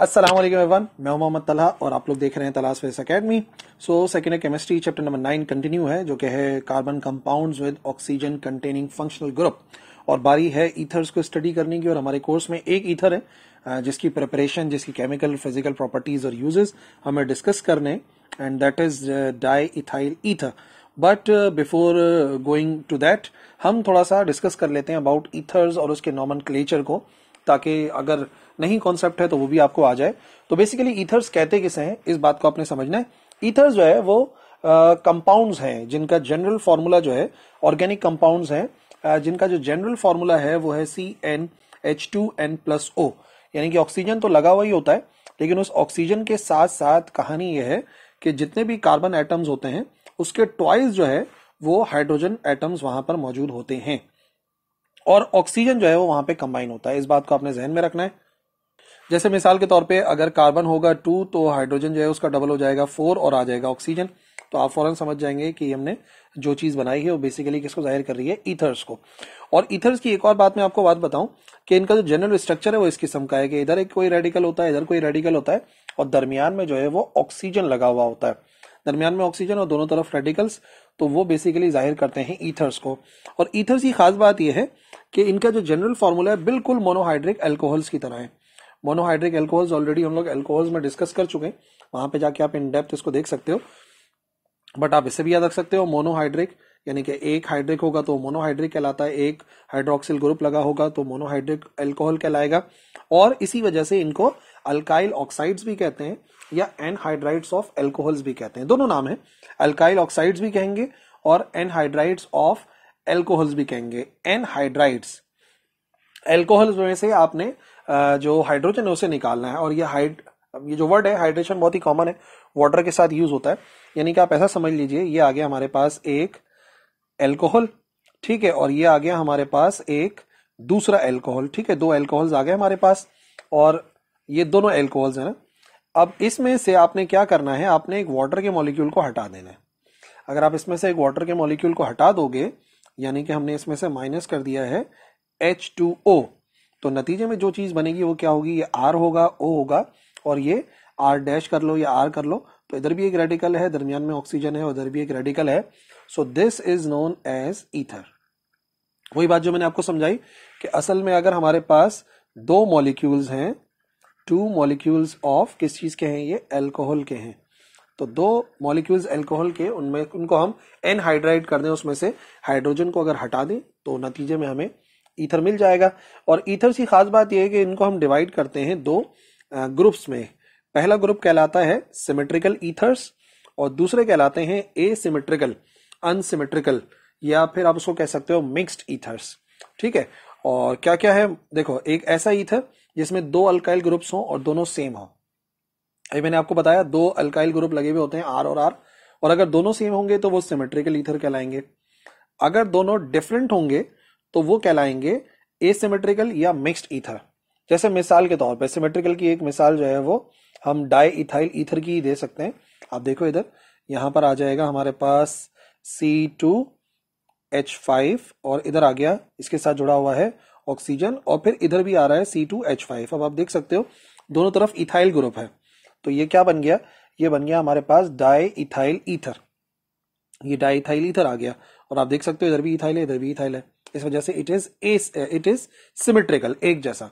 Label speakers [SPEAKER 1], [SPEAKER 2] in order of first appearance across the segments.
[SPEAKER 1] Aslam Avon मैं मोहम्मद तलहा और आप लोग देख रहे हैं तलाश face academy so second chemistry chapter number nine continue है जो कि है carbon compounds with oxygen containing functional group और बारी है ईथर्स को स्टडी करने की और हमारे कोर्स में एक ईथर है जिसकी प्रिपरेशन जिसकी केमिकल फिजिकल प्रॉपर्टीज और यूजेस हमें डिस्कस करने and that is diethyl ether but before going to that हम थोड़ा सा डिस्कस कर लेते हैं अबाउट ईथर्स और उसके नॉमन को ताकि अगर uh, नहीं कॉन्सेप्ट है तो वो भी आपको आ जाए तो बेसिकली ईथर्स कहते किसे हैं इस बात को आपने समझना है ईथर्स जो है वो कंपाउंड्स uh, हैं जिनका जनरल फॉर्मूला जो है ऑर्गेनिक कंपाउंड्स हैं जिनका जो जनरल फॉर्मूला है वो है C N H two N plus O यानी कि ऑक्सीजन तो लगा हुआ ही होता है लेकिन उस ऑक्सीजन के साथ साथ कहानी यह है कि जितने भी कार्बन एटम्स होते हैं उसके ट्वाइस जो है वो हाइड्रोजन एटम्स वहां पर मौजूद होते हैं और ऑक्सीजन जो है वो वहां पे कंबाइन होता है इस बात को आपने जहन में रखना है जैसे मिसाल के तौर पे अगर कार्बन होगा टू तो हाइड्रोजन जो है उसका डबल हो जाएगा फोर और आ जाएगा ऑक्सीजन तो आप फौरन समझ जाएंगे कि हमने जो चीज़ बनाई है वो बेसिकली किसको जाहिर कर रही है ईथर्स को और ईथर्स की एक और बात मैं आपको बात बताऊं कि इनका जो जनरल स्ट्रक्चर है वो इस किस्म का है कि इधर एक कोई रेडिकल होता है इधर कोई रेडिकल होता है और दरमियान में जो है वो ऑक्सीजन लगा हुआ होता है दरमियान में ऑक्सीजन और दोनों तरफ रेडिकल्स तो वो बेसिकली जाहिर करते हैं ईथर्स को और ईथर्स की खास बात यह है कि इनका जो जनरल फॉर्मूला है बिल्कुल मोनोहाइड्रिक एल्कोहल्स की तरह है मोनोहाइड्रिक एल्कोहल्स ऑलरेडी हम लोग एल्कोहल्स में डिस्कस कर चुके हैं वहां पे जाके आप इन डेप्थ इसको देख सकते हो बट आप इसे भी याद रख सकते हो मोनोहाइड्रिक यानी कि एक हाइड्रिक होगा तो मोनोहाइड्रिक कहलाता है एक हाइड्रोक्सिल ग्रुप लगा होगा तो मोनोहाइड्रिक एल्कोहल कहलाएगा और इसी वजह से इनको अल्काइल ऑक्साइड्स भी कहते हैं या एनहाइड्राइड्स ऑफ एल्कोहल्स भी कहते हैं दोनों नाम है अल्काइल ऑक्साइड्स भी कहेंगे और एनहाइड्राइड्स ऑफ एल्कोहल्स भी कहेंगे एनहाइड्राइड्स एल्कोहल्स में से आपने जो हाइड्रोजन है उसे निकालना है और ये हाइड ये जो वर्ड है हाइड्रेशन बहुत ही कॉमन है वाटर के साथ यूज होता है यानी कि आप ऐसा समझ लीजिए ये आ गया हमारे पास एक एल्कोहल ठीक है और ये आ गया हमारे पास एक दूसरा एल्कोहल ठीक है दो एल्कोहल्स आ गए हमारे पास और ये दोनों एल्कोहल्स है ना अब इसमें से आपने क्या करना है आपने एक वाटर के मॉलिक्यूल को हटा देना है अगर आप इसमें से एक वाटर के मॉलिक्यूल को हटा दोगे यानी कि हमने इसमें से माइनस कर दिया है एच टू ओ तो नतीजे में जो चीज बनेगी वो क्या होगी ये आर होगा ओ होगा और ये आर डैश कर लो या आर कर लो तो इधर भी एक रेडिकल है दरमियान में ऑक्सीजन है उधर भी एक रेडिकल है so this is known as ether वही बात जो मैंने आपको समझाई कि असल में अगर हमारे पास दो मॉलिक्यूल्स हैं टू मॉलिक्यूल्स ऑफ किस चीज के हैं ये एल्कोहल के हैं तो दो मॉलिक्यूल्स एल्कोहल के उनमें उनको हम एनहाइड्राइड कर दें उसमें से हाइड्रोजन को अगर हटा दें तो नतीजे में हमें ईथर मिल जाएगा और ईथर की खास बात यह है कि इनको हम डिवाइड करते हैं दो ग्रुप्स में पहला ग्रुप कहलाता है सिमेट्रिकल ईथर्स और दूसरे कहलाते हैं ए सिमेट्रिकल अनसिमेट्रिकल या फिर आप उसको कह सकते हो मिक्स्ड ईथर्स ठीक है और क्या क्या है देखो एक ऐसा ईथर जिसमें दो अल्काइल ग्रुप्स हों और दोनों सेम हों अभी मैंने आपको बताया दो अल्काइल ग्रुप लगे हुए होते हैं आर और आर और अगर दोनों सेम होंगे तो वो सिमेट्रिकल ईथर कहलाएंगे अगर दोनों डिफरेंट होंगे तो वो कहलाएंगे एसिमेट्रिकल या मिक्स्ड ईथर जैसे मिसाल के तौर पर सिमेट्रिकल की एक मिसाल जो है वो हम डाई इथाइल ईथर की ही दे सकते हैं आप देखो इधर यहां पर आ जाएगा हमारे पास सी टू एच फाइव और इधर आ गया इसके साथ जुड़ा हुआ है ऑक्सीजन और फिर इधर भी आ रहा है सी टू एच फाइव अब आप देख सकते हो दोनों तरफ इथाइल ग्रुप है तो ये क्या बन गया ये बन गया हमारे पास डाई इथाइल ईथर ये डाई इथाइल ईथर आ गया और आप देख सकते हो इधर भी इथाइल है इधर भी इथाइल है इस वजह से it is it is symmetrical एक जैसा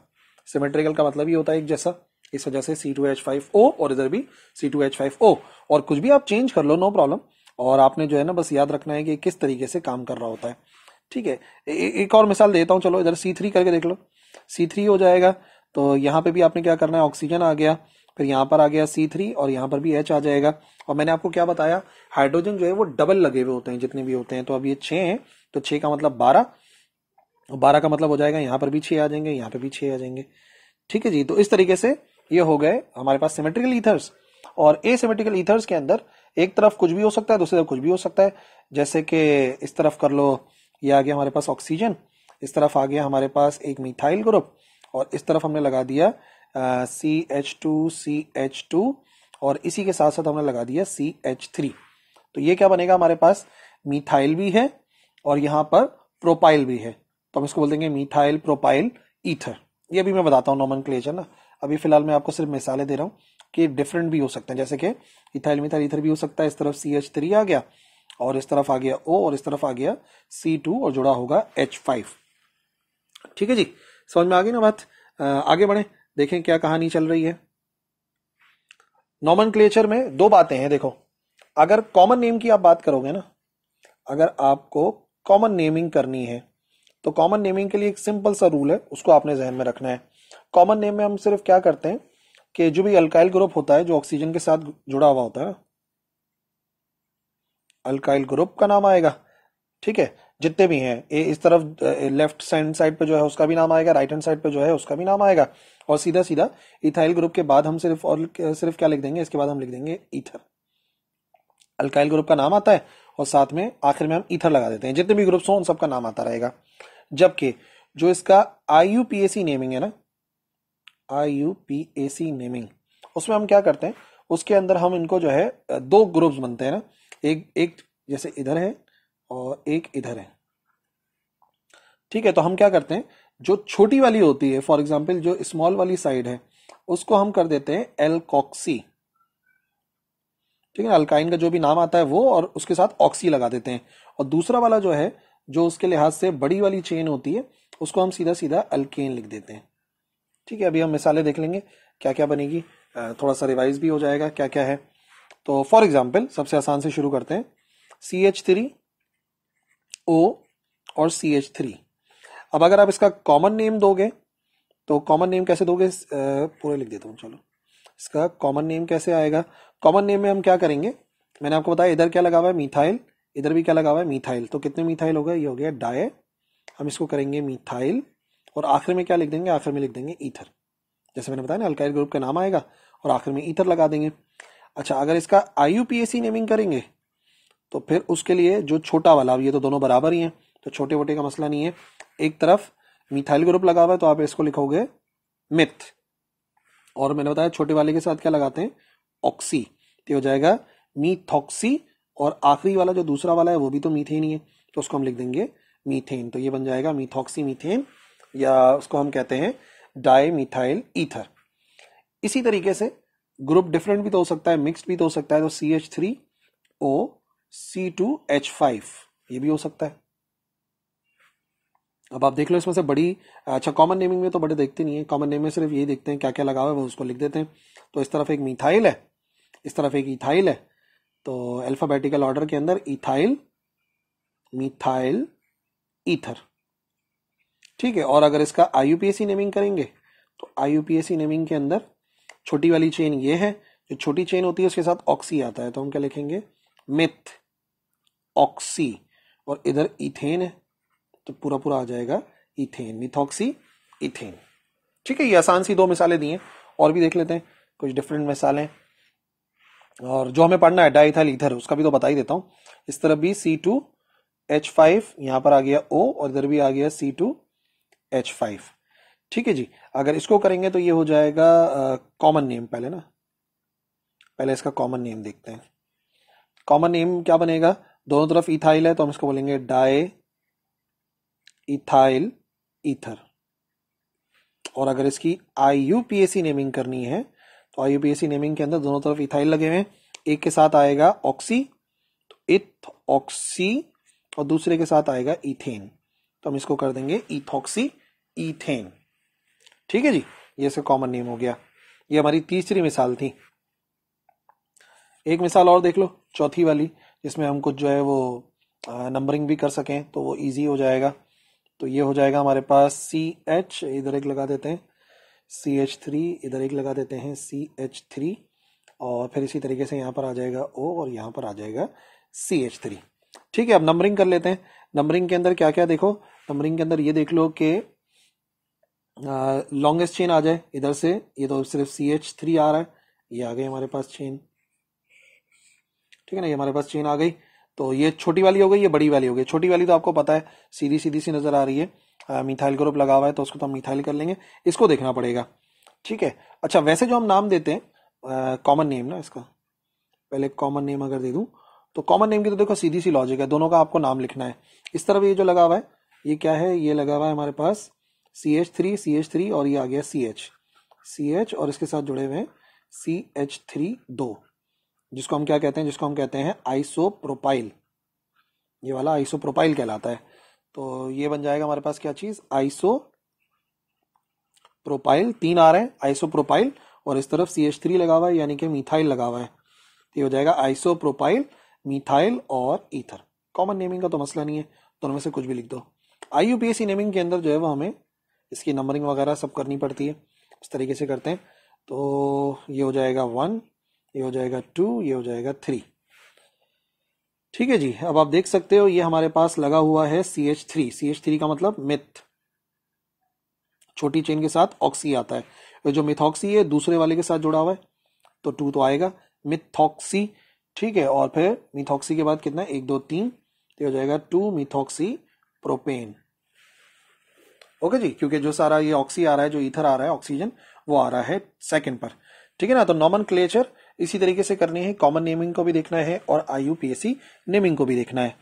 [SPEAKER 1] सिमेट्रिकल का मतलब ये होता है एक जैसा इस वजह से C two H five O और इधर भी C two H five O और कुछ भी आप चेंज कर लो नो प्रॉब्लम और आपने जो है ना बस याद रखना है कि किस तरीके से काम कर रहा होता है ठीक है एक और मिसाल देता हूँ चलो इधर सी थ्री करके देख लो सी थ्री हो जाएगा तो यहाँ पे भी आपने क्या करना है ऑक्सीजन आ गया फिर यहाँ पर आ गया सी थ्री और यहाँ पर भी एच आ जाएगा और मैंने आपको क्या बताया हाइड्रोजन जो है वो डबल लगे हुए होते हैं जितने भी होते हैं तो अब ये छः हैं तो छः का मतलब बारह बारह का मतलब हो जाएगा यहां पर भी छह आ जाएंगे यहां पर भी छह आ जाएंगे ठीक है जी तो इस तरीके से ये हो गए हमारे पास सिमेट्रिकल ईथर्स और ए सिमेट्रिकल ईथर्स के अंदर एक तरफ कुछ भी हो सकता है दूसरी तरफ कुछ भी हो सकता है जैसे कि इस तरफ कर लो ये आ गया हमारे पास ऑक्सीजन इस तरफ आ गया हमारे पास एक मिथाइल ग्रुप और इस तरफ हमने लगा दिया C H two C H two और इसी के साथ साथ हमने लगा दिया सी एच थ्री तो ये क्या बनेगा हमारे पास मिथाइल भी है और यहाँ पर प्रोपाइल भी है तो हम इसको बोल देंगे मीथाइल प्रोपाइल ईथर ये अभी मैं बताता हूँ नॉमन ना अभी फिलहाल मैं आपको सिर्फ मिसालें दे रहा हूँ कि डिफरेंट भी हो सकते हैं जैसे कि इथाइल मिथाइल ईथर भी हो सकता है इस तरफ सी एच थ्री आ गया और इस तरफ आ गया ओ और इस तरफ आ गया सी टू और जुड़ा होगा एच फाइव ठीक है जी समझ में आ गई ना बात आगे बढ़े देखें क्या कहानी चल रही है नॉमन क्लेचर में दो बातें हैं देखो अगर कॉमन नेम की आप बात करोगे ना अगर आपको कॉमन नेमिंग करनी है तो कॉमन नेमिंग के लिए एक सिंपल सा रूल है उसको आपने जहन में रखना है कॉमन नेम में हम सिर्फ क्या करते हैं कि जो भी अल्काइल ग्रुप होता है जो ऑक्सीजन के साथ जुड़ा हुआ होता है अल्काइल ग्रुप का नाम आएगा ठीक है जितने भी हैं इस तरफ लेफ्ट हैंड साइड पे जो है उसका भी नाम आएगा राइट हैंड साइड पे जो है उसका भी नाम आएगा और सीधा सीधा इथाइल ग्रुप के बाद हम सिर्फ और सिर्फ क्या लिख देंगे इसके बाद हम लिख देंगे ईथर अल्काइल ग्रुप का नाम आता है और साथ में आखिर में हम ईथर लगा देते हैं जितने भी ग्रुप्स हों उन सबका नाम आता रहेगा जबकि जो इसका I U P A C naming है ना I U P A C naming उसमें हम क्या करते हैं उसके अंदर हम इनको जो है दो ग्रुप्स बनते हैं ना एक एक जैसे इधर है और एक इधर है ठीक है तो हम क्या करते हैं जो छोटी वाली होती है फॉर एग्जाम्पल जो स्मॉल वाली साइड है उसको हम कर देते हैं एलकॉक्सी ठीक है अल्काइन का जो भी नाम आता है वो और उसके साथ ऑक्सी लगा देते हैं और दूसरा वाला जो है जो उसके लिहाज से बड़ी वाली चेन होती है उसको हम सीधा सीधा अल्केन लिख देते हैं ठीक है अभी हम मिसालें देख लेंगे क्या क्या बनेगी थोड़ा सा रिवाइज भी हो जाएगा क्या क्या है तो फॉर एग्जाम्पल सबसे आसान से शुरू करते हैं सी एच थ्री ओ और सी एच थ्री अब अगर आप इसका कॉमन नेम दोगे तो कॉमन नेम कैसे दोगे पूरे लिख देता हूँ चलो इसका कॉमन नेम कैसे आएगा कॉमन नेम में हम क्या करेंगे मैंने आपको बताया इधर क्या लगा हुआ है मिथाइल इधर भी क्या लगा हुआ है मिथाइल तो कितने मिथाइल हो गए ये हो गया डाय हम इसको करेंगे मिथाइल और आखिर में क्या लिख देंगे आखिर में लिख देंगे ईथर जैसे मैंने बताया ना अल्काइल ग्रुप का नाम आएगा और आखिर में ईथर लगा देंगे अच्छा अगर इसका आई नेमिंग करेंगे तो फिर उसके लिए जो छोटा वाला ये तो दोनों बराबर ही हैं तो छोटे वोटे का मसला नहीं है एक तरफ मिथाइल ग्रुप लगा हुआ है तो आप इसको लिखोगे मिथ और मैंने बताया छोटे वाले के साथ क्या लगाते हैं ऑक्सी तो हो जाएगा मीथॉक्सी और आखिरी वाला जो दूसरा वाला है वो भी तो मीथेन ही है तो उसको हम लिख देंगे मीथेन तो ये बन जाएगा मीथॉक्सी मीथेन या उसको हम कहते हैं डाई मिथाइल ईथर इसी तरीके से ग्रुप डिफरेंट भी तो हो सकता है मिक्स्ड भी तो हो सकता है तो C H three O C two H five ये भी हो सकता है अब आप देख लो इसमें से बड़ी अच्छा कॉमन नेमिंग में तो बड़े देखते नहीं है कॉमन नेम में सिर्फ ये देखते हैं क्या क्या लगा हुआ है वो उसको लिख देते हैं तो इस तरफ एक मिथाइल है इस तरफ एक इथाइल है तो अल्फ़ाबेटिकल ऑर्डर के अंदर इथाइल मिथाइल ईथर ठीक है और अगर इसका आई नेमिंग करेंगे तो आई नेमिंग के अंदर छोटी वाली चेन ये है जो छोटी चेन होती है उसके साथ ऑक्सी आता है तो हम क्या लिखेंगे मिथ ऑक्सी और इधर इथेन है तो पूरा पूरा आ जाएगा इथेन मिथॉक्सी इथेन ठीक है ये आसान सी दो मिसालें दी हैं और भी देख लेते हैं कुछ डिफरेंट मिसालें और जो हमें पढ़ना है डाइथल ईथर उसका भी तो बता ही देता हूँ इस तरफ भी सी टू एच फाइव यहाँ पर आ गया ओ और इधर भी आ गया सी टू एच फाइव ठीक है जी अगर इसको करेंगे तो ये हो जाएगा कॉमन नेम पहले ना पहले इसका कॉमन नेम देखते हैं कॉमन नेम क्या बनेगा दोनों तरफ इथाइल है तो हम इसको बोलेंगे डाए इथाइल ईथर और अगर इसकी आई नेमिंग करनी है तो आई नेमिंग के अंदर दोनों तरफ इथाइल लगे हुए हैं एक के साथ आएगा ऑक्सी तो इथ ऑक्सी और दूसरे के साथ आएगा इथेन तो हम इसको कर देंगे इथॉक्सी इथेन ठीक है जी ये से कॉमन नेम हो गया ये हमारी तीसरी मिसाल थी एक मिसाल और देख लो चौथी वाली जिसमें हम कुछ जो है वो नंबरिंग भी कर सकें तो वो इजी हो जाएगा तो ये हो जाएगा हमारे पास सी एच इधर एक लगा देते हैं सी एच थ्री इधर एक लगा देते हैं सी एच थ्री और फिर इसी तरीके से यहाँ पर आ जाएगा ओ और यहाँ पर आ जाएगा सी एच थ्री ठीक है अब नंबरिंग कर लेते हैं नंबरिंग के अंदर क्या क्या देखो नंबरिंग के अंदर ये देख लो कि लॉन्गेस्ट चेन आ जाए इधर से ये तो सिर्फ सी एच थ्री आ रहा है ये आ गई हमारे पास चेन ठीक है ना ये हमारे पास चेन आ गई तो ये छोटी वाली हो गई ये बड़ी वाली हो गई छोटी वाली तो आपको पता है सीधी सीधी सी नजर आ रही है मिथाइल ग्रुप लगा हुआ है तो उसको तो हम मिथाइल कर लेंगे इसको देखना पड़ेगा ठीक है अच्छा वैसे जो हम नाम देते हैं कॉमन नेम ना इसका पहले कॉमन नेम अगर दे दूँ तो कॉमन नेम की तो देखो सीधी सी लॉजिक है दोनों का आपको नाम लिखना है इस तरफ ये जो लगा हुआ है ये क्या है ये लगा हुआ है हमारे पास C H three C H three और ये आ गया सी एच सी एच और इसके साथ जुड़े हुए हैं सी एच थ्री दो जिसको हम क्या कहते हैं जिसको हम कहते हैं आइसोप्रोपाइल ये वाला आइसोप्रोपाइल कहलाता है तो ये बन जाएगा हमारे पास क्या चीज आइसो प्रोपाइल तीन आ रहे हैं आइसो प्रोपाइल और इस तरफ सी एच थ्री लगा हुआ है यानी कि मिथाइल लगा हुआ है तो ये हो जाएगा आइसो प्रोपाइल मिथाइल और ईथर कॉमन नेमिंग का तो मसला नहीं है दोनों तो में से कुछ भी लिख दो I U P S C naming के अंदर जो है वो हमें इसकी नंबरिंग वगैरह सब करनी पड़ती है इस तरीके से करते हैं तो ये हो जाएगा वन ये हो जाएगा टू ये हो जाएगा थ्री ठीक है जी अब आप देख सकते हो ये हमारे पास लगा हुआ है C H three C H three का मतलब मिथ छोटी चेन के साथ ऑक्सी आता है जो मिथॉक्सी है दूसरे वाले के साथ जुड़ा हुआ है तो टू तो आएगा मिथॉक्सी ठीक है और फिर मिथॉक्सी के बाद कितना एक दो तीन तो हो जाएगा टू मिथॉक्सी प्रोपेन ओके जी क्योंकि जो सारा ये ऑक्सी आ रहा है जो इथर आ रहा है ऑक्सीजन वो आ रहा है सेकंड पर ठीक है ना तो नॉमन क्लेचर इसी तरीके से करनी है कॉमन नेमिंग को भी देखना है और आई नेमिंग को भी देखना है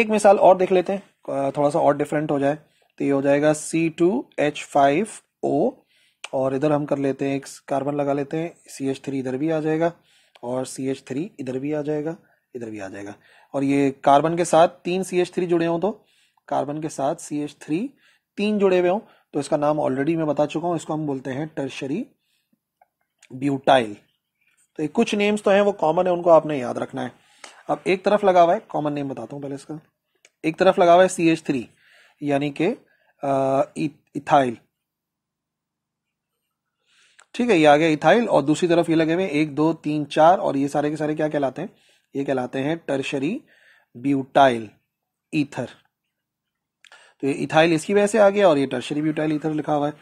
[SPEAKER 1] एक मिसाल और देख लेते हैं थोड़ा सा और डिफरेंट हो जाए तो ये हो जाएगा C two H five O और इधर हम कर लेते हैं एक कार्बन लगा लेते हैं सी एच थ्री इधर भी आ जाएगा और सी एच थ्री इधर भी आ जाएगा इधर भी आ जाएगा और ये कार्बन के साथ तीन सी एच थ्री जुड़े हों तो कार्बन के साथ सी एच थ्री तीन जुड़े हुए हों तो इसका नाम ऑलरेडी मैं बता चुका हूँ इसको हम बोलते हैं टर्शरी ब्यूटाइल तो ये कुछ नेम्स तो हैं वो कॉमन है उनको आपने याद रखना है अब एक तरफ लगा हुआ है कॉमन नेम बताता हूँ पहले इसका एक तरफ लगा हुआ है सी एच थ्री यानी कि इथाइल ठीक है ये आ गया इथाइल और दूसरी तरफ ये लगे हुए एक दो तीन चार और ये सारे के सारे क्या कहलाते हैं ये कहलाते हैं टर्शरी ब्यूटाइल ईथर तो ये इथाइल इसकी वजह से आ गया और ये टर्शरी ब्यूटाइल ईथर लिखा हुआ है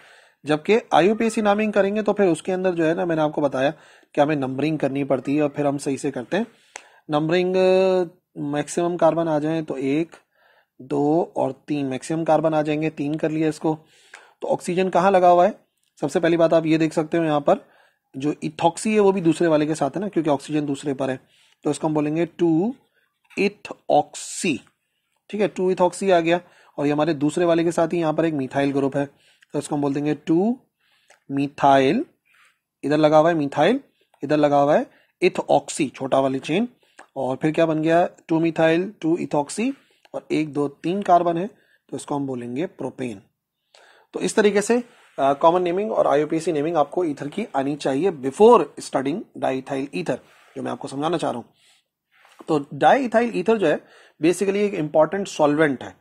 [SPEAKER 1] जबकि आईयूपीएसी नामिंग करेंगे तो फिर उसके अंदर जो है ना मैंने आपको बताया कि हमें नंबरिंग करनी पड़ती है और फिर हम सही से करते हैं नंबरिंग मैक्सिमम कार्बन आ जाए तो एक दो और तीन मैक्सिमम कार्बन आ जाएंगे तीन कर लिया इसको तो ऑक्सीजन कहाँ लगा हुआ है सबसे पहली बात आप ये देख सकते हो यहाँ पर जो इथॉक्सी है वो भी दूसरे वाले के साथ है ना क्योंकि ऑक्सीजन दूसरे पर है तो इसको हम बोलेंगे टू इथऑक्सी ठीक है टू इथॉक्सी आ गया और ये हमारे दूसरे वाले के साथ ही यहाँ पर एक मिथाइल ग्रुप है तो इसको हम बोल देंगे टू मिथाइल इधर लगा हुआ है मिथाइल इधर लगा हुआ है इथ ऑक्सी छोटा वाली चेन और फिर क्या बन गया टू मिथाइल टू इथॉक्सी और एक दो तीन कार्बन है तो इसको हम बोलेंगे प्रोपेन तो इस तरीके से कॉमन नेमिंग और आईओपीसी नेमिंग आपको ईथर की आनी चाहिए बिफोर स्टडिंग डाईथाइल ईथर जो मैं आपको समझाना चाह रहा हूं तो डाईथाइल ईथर जो है बेसिकली एक इंपॉर्टेंट सॉल्वेंट है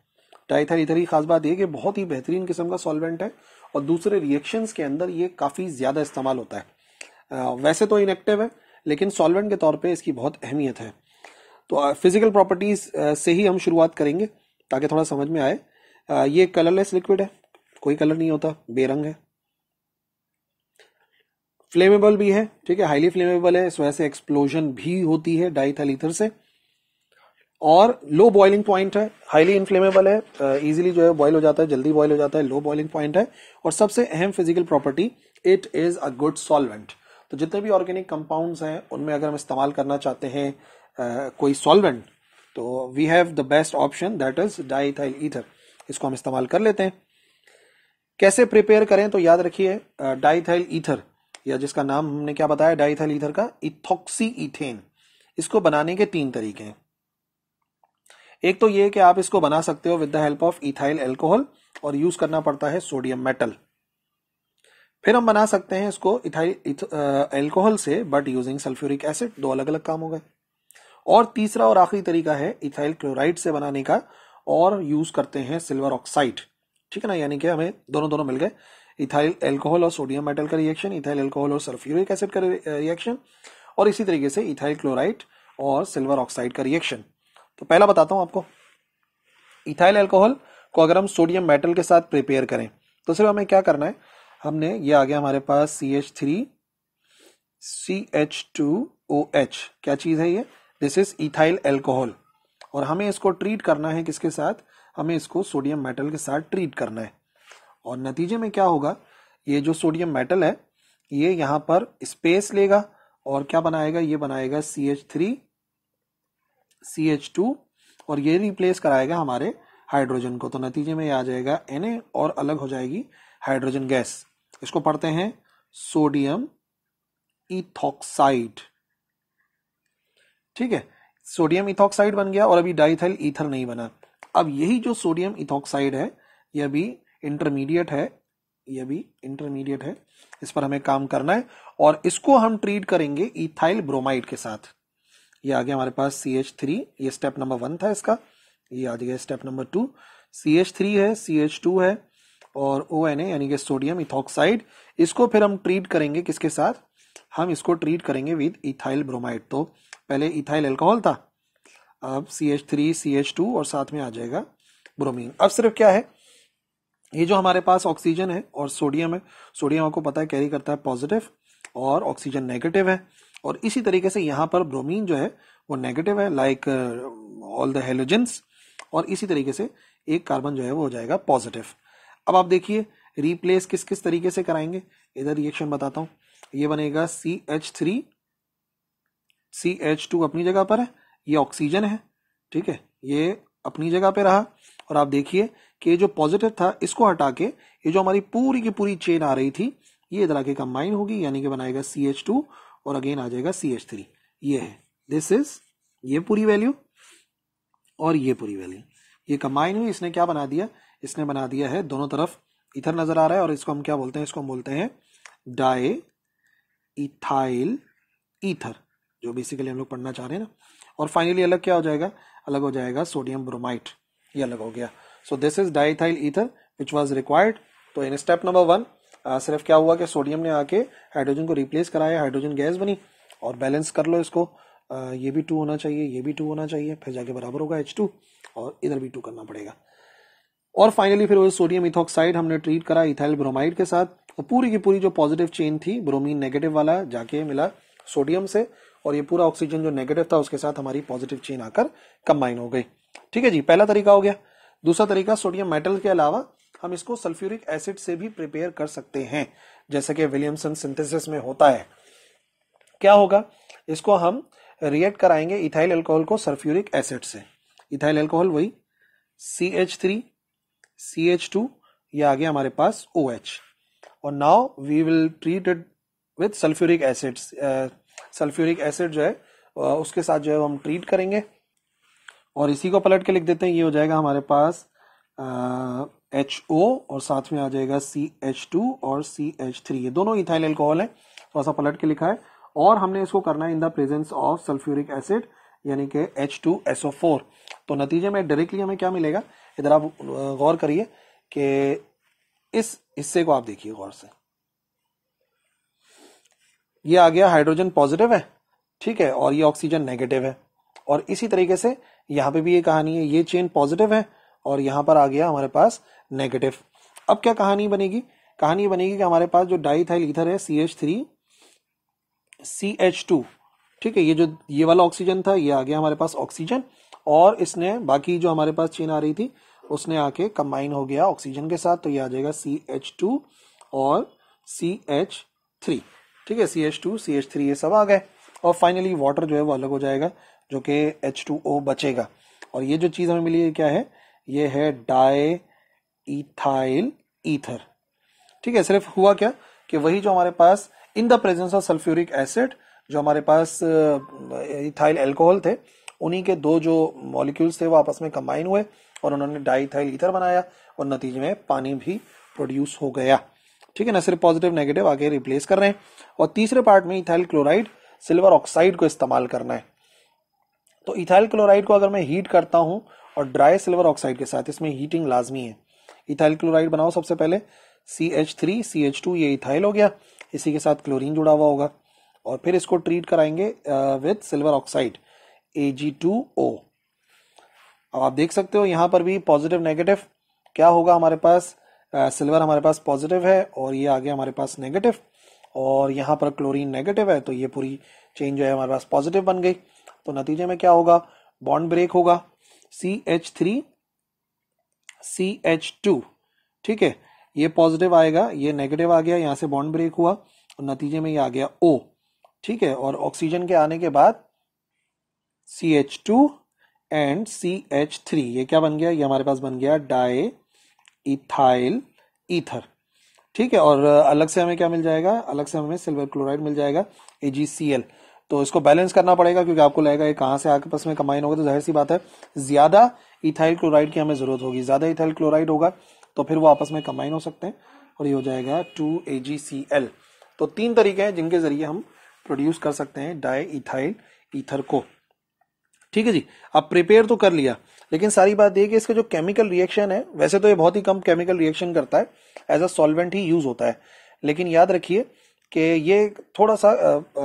[SPEAKER 1] डाइथर इधर ही खास बात यह कि बहुत ही बेहतरीन किस्म का सॉल्वेंट है और दूसरे रिएक्शंस के अंदर ये काफ़ी ज़्यादा इस्तेमाल होता है वैसे तो इनएक्टिव है लेकिन सॉल्वेंट के तौर पे इसकी बहुत अहमियत है तो फिजिकल प्रॉपर्टीज से ही हम शुरुआत करेंगे ताकि थोड़ा समझ में आए ये कलरलेस लिक्विड है कोई कलर नहीं होता बेरंग है फ्लेमेबल भी है ठीक है हाईली फ्लेमेबल है इस वजह से एक्सप्लोजन भी होती है डाइथल ईथर से और लो बॉइलिंग पॉइंट है हाईली इन्फ्लेमेबल है ईजिली जो है बॉयल हो जाता है जल्दी बॉयल हो जाता है लो बॉइलिंग पॉइंट है और सबसे अहम physical property it is a good solvent तो जितने भी ऑर्गेनिक कंपाउंड्स हैं उनमें अगर हम इस्तेमाल करना चाहते हैं आ, कोई सॉल्वेंट तो we have the best option that is diethyl ether इसको हम इस्तेमाल कर लेते हैं कैसे प्रिपेयर करें तो याद रखिए डाईथाइल ईथर या जिसका नाम हमने क्या बताया डाईथाइल ईथर का इथोक्सी इथेन इसको बनाने के तीन तरीके हैं एक तो ये कि आप इसको बना सकते हो with the help of ethyl alcohol और यूज करना पड़ता है सोडियम मेटल फिर हम बना सकते हैं इसको इथाइल एल्कोहल uh, से बट यूजिंग सल्फ्यूरिक एसिड दो अलग अलग काम हो गए और तीसरा और आखिरी तरीका है इथाइल क्लोराइड से बनाने का और यूज करते हैं सिल्वर ऑक्साइड ठीक है ना यानी कि हमें दोनों दोनों मिल गए इथाइल एल्कोहल और सोडियम मेटल का रिएक्शन इथाइल एल्कोहल और सल्फ्यूरिक एसिड का रिएक्शन और इसी तरीके से इथाइल क्लोराइड और सिल्वर ऑक्साइड का रिएक्शन तो पहला बताता हूं आपको इथाइल एल्कोहल को अगर हम सोडियम मेटल के साथ प्रिपेयर करें तो सिर्फ हमें क्या करना है हमने ये आ गया हमारे पास C H three C H two O H क्या चीज़ है ये दिस इज इथाइल एल्कोहल और हमें इसको ट्रीट करना है किसके साथ हमें इसको सोडियम मेटल के साथ ट्रीट करना है और नतीजे में क्या होगा ये जो सोडियम मेटल है ये यहाँ पर स्पेस लेगा और क्या बनाएगा ये बनाएगा C H three C H two और ये रिप्लेस कराएगा हमारे हाइड्रोजन को तो नतीजे में ये आ जाएगा एन ए और अलग हो जाएगी हाइड्रोजन गैस इसको पढ़ते हैं सोडियम इथॉक्साइड ठीक है सोडियम इथॉक्साइड बन गया और अभी डाइथाइल ईथर नहीं बना अब यही जो सोडियम इथॉक्साइड है यह भी इंटरमीडिएट है यह भी इंटरमीडिएट है इस पर हमें काम करना है और इसको हम ट्रीट करेंगे इथाइल ब्रोमाइड के साथ ये आ गया हमारे पास सी एच थ्री ये स्टेप नंबर वन था इसका ये आ गया step number two C H three है सी एच टू है और ओ एन ए यानी कि सोडियम इथॉक्साइड इसको फिर हम ट्रीट करेंगे किसके साथ हम इसको ट्रीट करेंगे विद इथाइल ब्रोमाइड तो पहले इथाइल एल्कोहल था अब C H three C H two और साथ में आ जाएगा ब्रोमीन अब सिर्फ क्या है ये जो हमारे पास ऑक्सीजन है और सोडियम है सोडियम आपको पता है कैरी करता है पॉजिटिव और ऑक्सीजन नेगेटिव है और इसी तरीके से यहाँ पर ब्रोमीन जो है वो नेगेटिव है लाइक ऑल द हेलोजेंस और इसी तरीके से एक कार्बन जो है वो हो जाएगा पॉजिटिव अब आप देखिए रिप्लेस किस किस तरीके से कराएंगे इधर रिएक्शन बताता हूँ ये बनेगा C H three C H two अपनी जगह पर है ये ऑक्सीजन है ठीक है ये अपनी जगह पे रहा और आप देखिए कि जो पॉजिटिव था इसको हटा के ये जो हमारी पूरी की पूरी चेन आ रही थी ये इधर आके कंबाइन होगी यानी कि बनाएगा सी एच टू और अगेन आ जाएगा सी एच थ्री ये है दिस इज ये पूरी वैल्यू और ये पूरी वैल्यू ये कंबाइन हुई इसने क्या बना दिया इसने बना दिया है दोनों तरफ इथर नजर आ रहा है और इसको हम क्या बोलते हैं इसको हम बोलते हैं डाई इथाइल ईथर जो बेसिकली हम लोग पढ़ना चाह रहे हैं ना और फाइनली अलग क्या हो जाएगा अलग हो जाएगा सोडियम ब्रोमाइट ये अलग हो गया so this is diethyl ether which was required तो इन स्टेप नंबर वन सिर्फ क्या हुआ कि सोडियम ने आके हाइड्रोजन को रिप्लेस कराया हाइड्रोजन गैस बनी और बैलेंस कर लो इसको आ, ये भी टू होना चाहिए ये भी टू होना चाहिए फिर जाके बराबर होगा एच टू और इधर भी टू करना पड़ेगा और फाइनली फिर वो सोडियम इथोक्साइड हमने ट्रीट करा इथाइल ब्रोमाइड के साथ और तो पूरी की पूरी जो पॉजिटिव चेन थी ब्रोमीन नेगेटिव वाला जाके मिला सोडियम से और ये पूरा ऑक्सीजन जो नेगेटिव था उसके साथ हमारी पॉजिटिव चेन आकर कंबाइन हो गई ठीक है जी पहला तरीका हो गया दूसरा तरीका सोडियम मेटल के अलावा हम इसको सल्फ्यूरिक एसिड से भी प्रिपेयर कर सकते हैं जैसे कि विलियमसन सिंथेसिस में होता है क्या होगा इसको हम रिएक्ट कराएंगे इथाइल अल्कोहल को सल्फ्यूरिक एसिड से इथाइल अल्कोहल वही C H three C H two ये आ गया हमारे पास ओ एच और now we will treat it with sulphuric acid sulphuric acid जो है उसके साथ जो है हम ट्रीट करेंगे और इसी को पलट के लिख देते हैं ये हो जाएगा हमारे पास एच ओ और साथ में आ जाएगा सी एच टू और सी एच थ्री ये दोनों इथाइल एल्कोहल है थोड़ा सा पलट के लिखा है और हमने इसको करना है in the presence of sulphuric acid यानी कि H two S O four तो नतीजे में डायरेक्टली हमें क्या मिलेगा इधर आप गौर करिए कि इस हिस्से को आप देखिए गौर से ये आ गया हाइड्रोजन पॉजिटिव है ठीक है और ये ऑक्सीजन नेगेटिव है और इसी तरीके से यहाँ पे भी ये कहानी है ये चेन पॉजिटिव है और यहाँ पर आ गया हमारे पास नेगेटिव अब क्या कहानी बनेगी कहानी बनेगी कि हमारे पास जो डाई थाइल ईथर है C H three C H two ठीक है ये जो ये वाला ऑक्सीजन था ये आ गया हमारे पास ऑक्सीजन और इसने बाकी जो हमारे पास चेन आ रही थी उसने आके कंबाइन हो गया ऑक्सीजन के साथ तो ये आ जाएगा सी एच टू और सी एच थ्री ठीक है C H two C H three ये सब आ गए और फाइनली वाटर जो है वो अलग हो जाएगा जो कि एच टू ओ बचेगा और ये जो चीज़ हमें मिली है क्या है ये है डाई इथाइल ईथर ठीक है सिर्फ हुआ क्या कि वही जो हमारे पास in the presence of sulphuric acid जो हमारे पास इथाइल एल्कोहल थे उन्हीं के दो जो मॉलिक्यूल्स थे वो आपस में कंबाइन हुए और उन्होंने डाईथाइल ईथर बनाया और नतीजे में पानी भी प्रोड्यूस हो गया ठीक है ना सिर्फ पॉजिटिव नेगेटिव आगे रिप्लेस कर रहे हैं और तीसरे पार्ट में इथाइल क्लोराइड सिल्वर ऑक्साइड को इस्तेमाल करना है तो इथाइल क्लोराइड को अगर मैं हीट करता हूँ और ड्राई सिल्वर ऑक्साइड के साथ इसमें हीटिंग लाजमी है इथाइल क्लोराइड बनाओ सबसे पहले C H three C H two ये इथाइल हो गया इसी के साथ क्लोरीन जुड़ा हुआ होगा और फिर इसको ट्रीट कराएंगे with silver oxide A G two O अब आप देख सकते हो यहाँ पर भी पॉजिटिव नेगेटिव क्या होगा हमारे पास सिल्वर हमारे पास पॉजिटिव है और ये आगे हमारे पास नेगेटिव और यहाँ पर क्लोरीन नेगेटिव है तो ये पूरी चेंज जो है हमारे पास पॉजिटिव बन गई तो नतीजे में क्या होगा बॉन्ड ब्रेक होगा C H three C H two ठीक है ये पॉजिटिव आएगा ये नेगेटिव आ गया यहाँ से बॉन्ड ब्रेक हुआ और नतीजे में ये आ गया ओ ठीक है और ऑक्सीजन के आने के बाद C H two and C H three ये क्या बन गया ये हमारे पास बन गया डाए इथाइल ईथर ठीक है और अलग से हमें क्या मिल जाएगा अलग से हमें सिल्वर क्लोराइड मिल जाएगा एजीसीएल तो इसको बैलेंस करना पड़ेगा क्योंकि आपको लगेगा ये कहाँ से आपके पास में कंबाइन होगा तो जाहिर सी बात है ज्यादा इथाइल क्लोराइड की हमें ज़रूरत होगी ज़्यादा इथाइल क्लोराइड होगा तो फिर वो आपस में कंबाइन हो सकते हैं और ये हो जाएगा to A ji C L तो तीन तरीके हैं जिनके ज़रिए हम प्रोड्यूस कर सकते हैं डाई इथाइल ईथर को ठीक है जी अब प्रिपेयर तो कर लिया लेकिन सारी बात ये कि इसका जो केमिकल रिएक्शन है वैसे तो ये बहुत ही कम केमिकल रिएक्शन करता है एज अ सॉल्वेंट ही यूज होता है लेकिन याद रखिए कि ये थोड़ा सा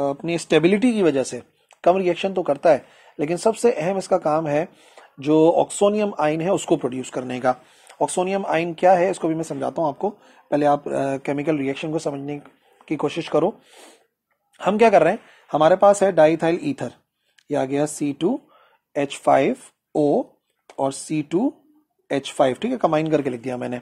[SPEAKER 1] अपनी स्टेबिलिटी की वजह से कम रिएक्शन तो करता है लेकिन सबसे अहम इसका काम है जो ऑक्सोनियम आयन है उसको प्रोड्यूस करने का ऑक्सोनियम आयन क्या है इसको भी मैं समझाता हूँ आपको पहले आप केमिकल रिएक्शन को समझने की कोशिश करो हम क्या कर रहे हैं हमारे पास है डाइथाइल ईथर ये आ गया C two H five O और सी टू एच फाइव ठीक है कंबाइन करके लिख दिया मैंने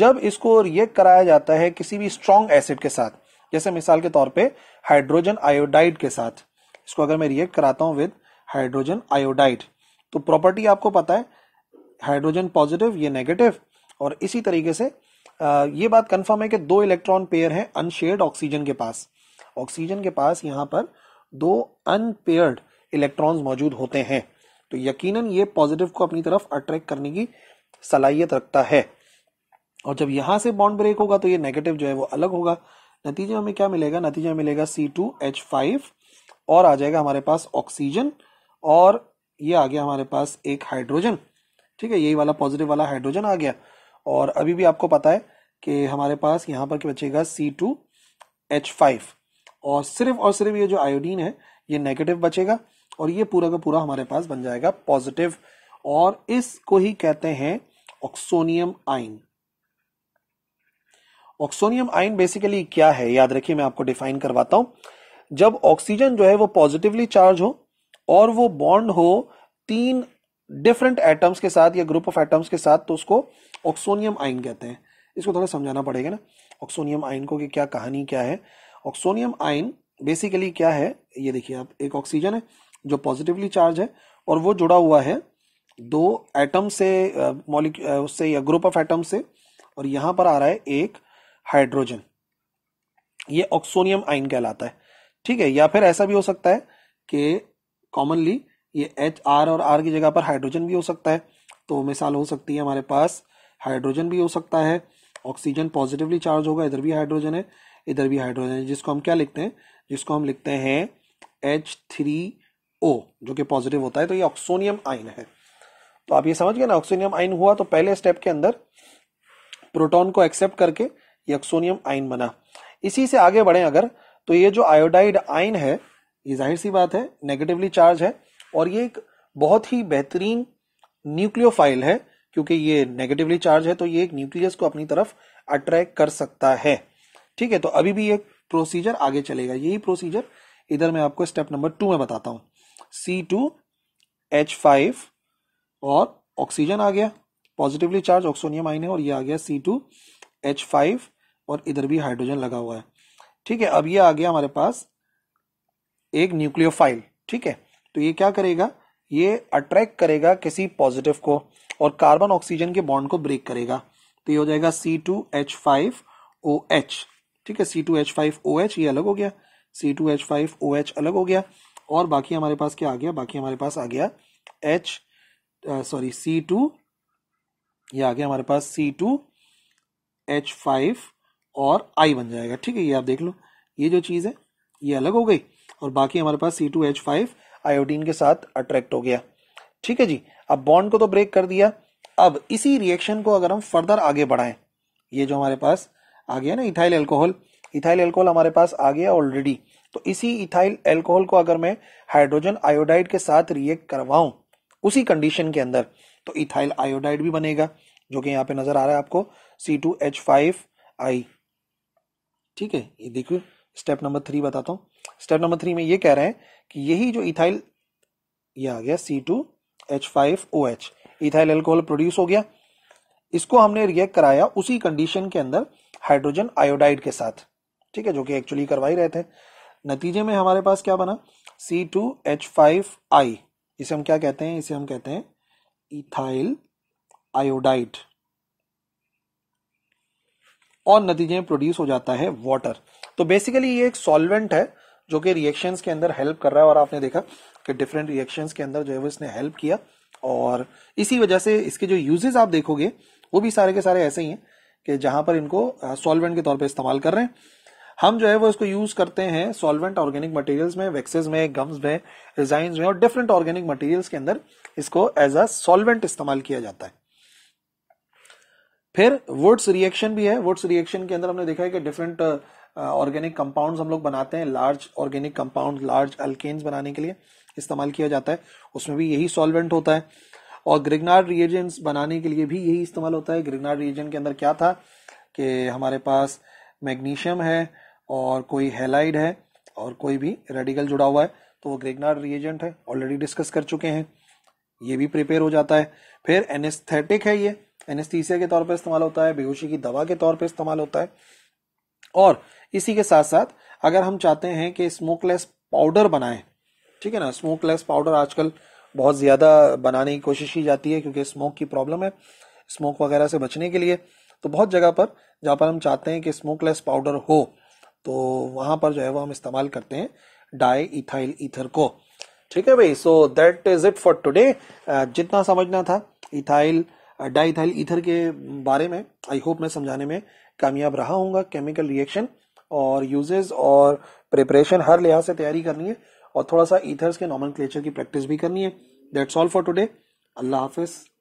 [SPEAKER 1] जब इसको रिएक्ट कराया जाता है किसी भी स्ट्रॉन्ग एसिड के साथ जैसे मिसाल के तौर पे हाइड्रोजन आयोडाइड के साथ इसको अगर मैं रिएक्ट कराता हूँ विद हाइड्रोजन आयोडाइड तो प्रॉपर्टी आपको पता है हाइड्रोजन पॉजिटिव ये नेगेटिव और इसी तरीके से ये बात कंफर्म है कि दो इलेक्ट्रॉन पेयर हैं अनशेयर्ड ऑक्सीजन के पास ऑक्सीजन के पास यहाँ पर दो अनपेयर्ड इलेक्ट्रॉन्स मौजूद होते हैं तो यकीनन ये पॉजिटिव को अपनी तरफ अट्रैक्ट करने की सलाहियत रखता है और जब यहाँ से बॉन्ड ब्रेक होगा तो ये नेगेटिव जो है वो अलग होगा नतीजे हमें क्या मिलेगा नतीजा मिलेगा सी टू एच फाइव और आ जाएगा हमारे पास ऑक्सीजन और ये आ गया हमारे पास एक हाइड्रोजन ठीक है यही वाला पॉजिटिव वाला हाइड्रोजन आ गया और अभी भी आपको पता है कि हमारे पास यहाँ पर बचेगा सी टू एच फाइव और सिर्फ और सिर्फ ये जो आयोडीन है ये नेगेटिव बचेगा और ये पूरा का पूरा हमारे पास बन जाएगा पॉजिटिव और इसको ही कहते हैं ऑक्सोनियम आइन ऑक्सोनियम आइन बेसिकली क्या है याद रखिए मैं आपको डिफाइन करवाता हूं जब ऑक्सीजन जो है वो पॉजिटिवली चार्ज हो और वो बॉन्ड हो तीन डिफरेंट एटम्स के साथ या ग्रुप ऑफ एटम्स के साथ तो उसको ऑक्सोनियम आइन कहते हैं इसको थोड़ा समझाना पड़ेगा ना ऑक्सोनियम आइन को कि क्या कहानी क्या है ऑक्सोनियम आइन बेसिकली क्या है ये देखिए आप एक ऑक्सीजन है जो पॉजिटिवली चार्ज है और वो जुड़ा हुआ है दो एटम से मॉलिक उससे या ग्रुप ऑफ एटम से और यहां पर आ रहा है एक हाइड्रोजन ये ऑक्सोनियम आइन कहलाता है ठीक है या फिर ऐसा भी हो सकता है कि कॉमनली ये एच आर और आर की जगह पर हाइड्रोजन भी हो सकता है तो मिसाल हो सकती है हमारे पास हाइड्रोजन भी हो सकता है ऑक्सीजन पॉजिटिवली चार्ज होगा इधर भी हाइड्रोजन है इधर भी हाइड्रोजन है जिसको हम क्या लिखते हैं जिसको हम लिखते हैं एच थ्री ओ जो कि पॉजिटिव होता है तो ये ऑक्सोनियम आइन है तो आप ये समझ गए ना ऑक्सोनियम आइन हुआ तो पहले स्टेप के अंदर प्रोटॉन को एक्सेप्ट करके ये ऑक्सोनियम आइन बना इसी से आगे बढ़े अगर तो ये जो आयोडाइड आइन है ये जाहिर सी बात है नेगेटिवली चार्ज है और ये एक बहुत ही बेहतरीन न्यूक्लियोफाइल है क्योंकि ये नेगेटिवली चार्ज है तो ये एक न्यूक्लियस को अपनी तरफ अट्रैक्ट कर सकता है ठीक है तो अभी भी ये प्रोसीजर आगे चलेगा यही प्रोसीजर इधर मैं आपको स्टेप नंबर टू में बताता हूँ सी टू एच फाइव और ऑक्सीजन आ गया पॉजिटिवली चार्ज ऑक्सोनियम आइन है और ये आ गया सी टू एच फाइव और इधर भी हाइड्रोजन लगा हुआ है ठीक है अब ये आ गया हमारे पास एक न्यूक्लियोफाइल ठीक है तो ये क्या करेगा ये अट्रैक्ट करेगा किसी पॉजिटिव को और कार्बन ऑक्सीजन के बॉन्ड को ब्रेक करेगा तो ये हो जाएगा C two H five O H ठीक है C two H five O H ये अलग हो गया C two H five O H अलग हो गया और बाकी हमारे पास क्या आ गया बाकी हमारे पास आ गया एच सॉरी सी टू ये आ गया हमारे पास सी टू एच फाइव और आई बन जाएगा ठीक है ये आप देख लो ये जो चीज़ है ये अलग हो गई और बाकी हमारे पास C two H five iodine के साथ अट्रैक्ट हो गया ठीक है जी अब बॉन्ड को तो ब्रेक कर दिया अब इसी रिएक्शन को अगर हम फर्दर आगे बढ़ाएं ये जो हमारे पास आ गया ना इथाइल एल्कोहल इथाइल एल्कोहल हमारे पास आ गया ऑलरेडी तो इसी इथाइल एल्कोहल को अगर मैं हाइड्रोजन आयोडाइड के साथ रिएक्ट करवाऊं उसी कंडीशन के अंदर तो इथाइल आयोडाइड भी बनेगा जो कि यहाँ पे नजर आ रहा है आपको C two H five I ठीक है ये देखिए स्टेप नंबर थ्री बताता हूँ स्टेप नंबर थ्री में ये कह रहे हैं कि यही जो इथाइल ये आ गया C two H five O H ethyl alcohol produce हो गया इसको हमने रिएक्ट कराया उसी कंडीशन के अंदर हाइड्रोजन आयोडाइड के साथ ठीक है जो कि एक्चुअली करवा ही रहे थे नतीजे में हमारे पास क्या बना C two H five I इसे हम क्या कहते हैं इसे हम कहते हैं इथाइल आयोडाइड और नतीजे में प्रोड्यूस हो जाता है वाटर तो बेसिकली ये एक सॉल्वेंट है जो कि रिएक्शंस के अंदर हेल्प कर रहा है और आपने देखा कि डिफरेंट रिएक्शंस के अंदर जो है वो इसने हेल्प किया और इसी वजह से इसके जो यूजेज आप देखोगे वो भी सारे के सारे ऐसे ही हैं कि जहां पर इनको सॉल्वेंट के तौर पर इस्तेमाल कर रहे हैं हम जो है वो इसको यूज करते हैं सॉल्वेंट ऑर्गेनिक मटेरियल्स में वैक्सेज में गम्स में रिजाइन में और डिफरेंट ऑर्गेनिक मटेरियल्स के अंदर इसको एज अ सॉल्वेंट इस्तेमाल किया जाता है फिर वुड्स रिएक्शन भी है वुड्स रिएक्शन के अंदर हमने देखा है कि डिफरेंट ऑर्गेनिक कंपाउंड्स हम लोग बनाते हैं large organic compound large alkanes बनाने के लिए इस्तेमाल किया जाता है उसमें भी यही सॉल्वेंट होता है और ग्रिगनार्ड रिएजेंट्स बनाने के लिए भी यही इस्तेमाल होता है ग्रिगनार्ड रिएजेंट के अंदर क्या था कि हमारे पास मैग्नीशियम है और कोई हेलाइड है और कोई भी रेडिकल जुड़ा हुआ है तो वो ग्रिगनार रिएजेंट है ऑलरेडी डिस्कस कर चुके हैं ये भी प्रिपेयर हो जाता है फिर एनेस्थेटिक है ये एनेस्थीसिया के तौर पर इस्तेमाल होता है बेहोशी की दवा के तौर पर इस्तेमाल होता है और इसी के साथ साथ अगर हम चाहते हैं कि स्मोकलेस पाउडर बनाएं ठीक है ना स्मोकलेस पाउडर आजकल बहुत ज़्यादा बनाने की कोशिश की जाती है क्योंकि स्मोक की प्रॉब्लम है स्मोक वगैरह से बचने के लिए तो बहुत जगह पर जहाँ पर हम चाहते हैं कि स्मोकलेस पाउडर हो तो वहाँ पर जो है वो हम इस्तेमाल करते हैं डाई इथाइल ईथर को ठीक है भाई so that is it for today जितना समझना था इथाइल डाइथाइल ईथर के बारे में आई होप मैं समझाने में कामयाब रहा हूँ केमिकल रिएक्शन और यूजेज और प्रिपरेशन हर लिहाज से तैयारी करनी है और थोड़ा सा ईथर्स के नॉर्मल क्लेचर की प्रैक्टिस भी करनी है दैट्स ऑल फॉर टुडे अल्लाह हाफिज़